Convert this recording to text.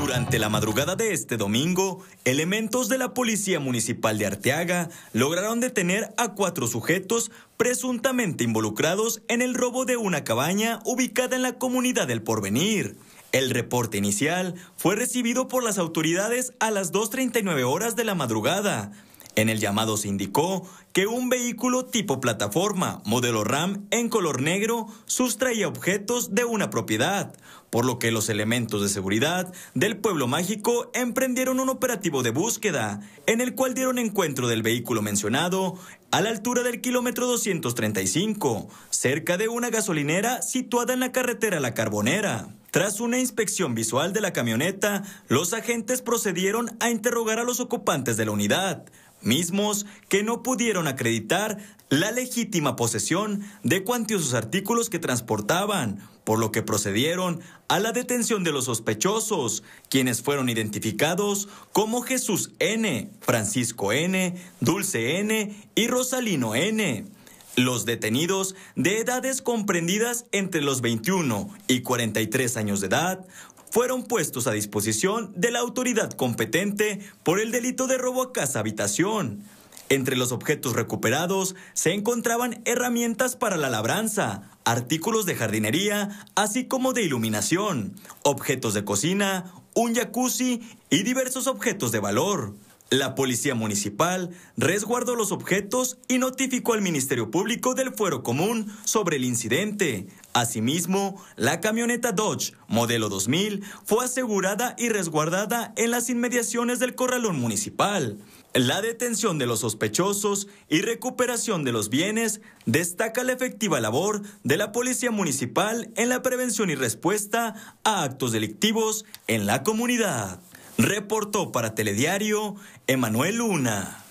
Durante la madrugada de este domingo, elementos de la Policía Municipal de Arteaga lograron detener a cuatro sujetos presuntamente involucrados en el robo de una cabaña ubicada en la comunidad del Porvenir. El reporte inicial fue recibido por las autoridades a las 2.39 horas de la madrugada, en el llamado se indicó que un vehículo tipo plataforma, modelo RAM en color negro, sustraía objetos de una propiedad, por lo que los elementos de seguridad del pueblo mágico emprendieron un operativo de búsqueda, en el cual dieron encuentro del vehículo mencionado a la altura del kilómetro 235, cerca de una gasolinera situada en la carretera La Carbonera. Tras una inspección visual de la camioneta, los agentes procedieron a interrogar a los ocupantes de la unidad, mismos que no pudieron acreditar la legítima posesión de cuantiosos artículos que transportaban, por lo que procedieron a la detención de los sospechosos, quienes fueron identificados como Jesús N., Francisco N., Dulce N. y Rosalino N. Los detenidos, de edades comprendidas entre los 21 y 43 años de edad, fueron puestos a disposición de la autoridad competente por el delito de robo a casa habitación. Entre los objetos recuperados se encontraban herramientas para la labranza, artículos de jardinería, así como de iluminación, objetos de cocina, un jacuzzi y diversos objetos de valor. La policía municipal resguardó los objetos y notificó al Ministerio Público del Fuero Común sobre el incidente. Asimismo, la camioneta Dodge modelo 2000 fue asegurada y resguardada en las inmediaciones del corralón municipal. La detención de los sospechosos y recuperación de los bienes destaca la efectiva labor de la Policía Municipal en la prevención y respuesta a actos delictivos en la comunidad. Reportó para Telediario Emanuel Luna.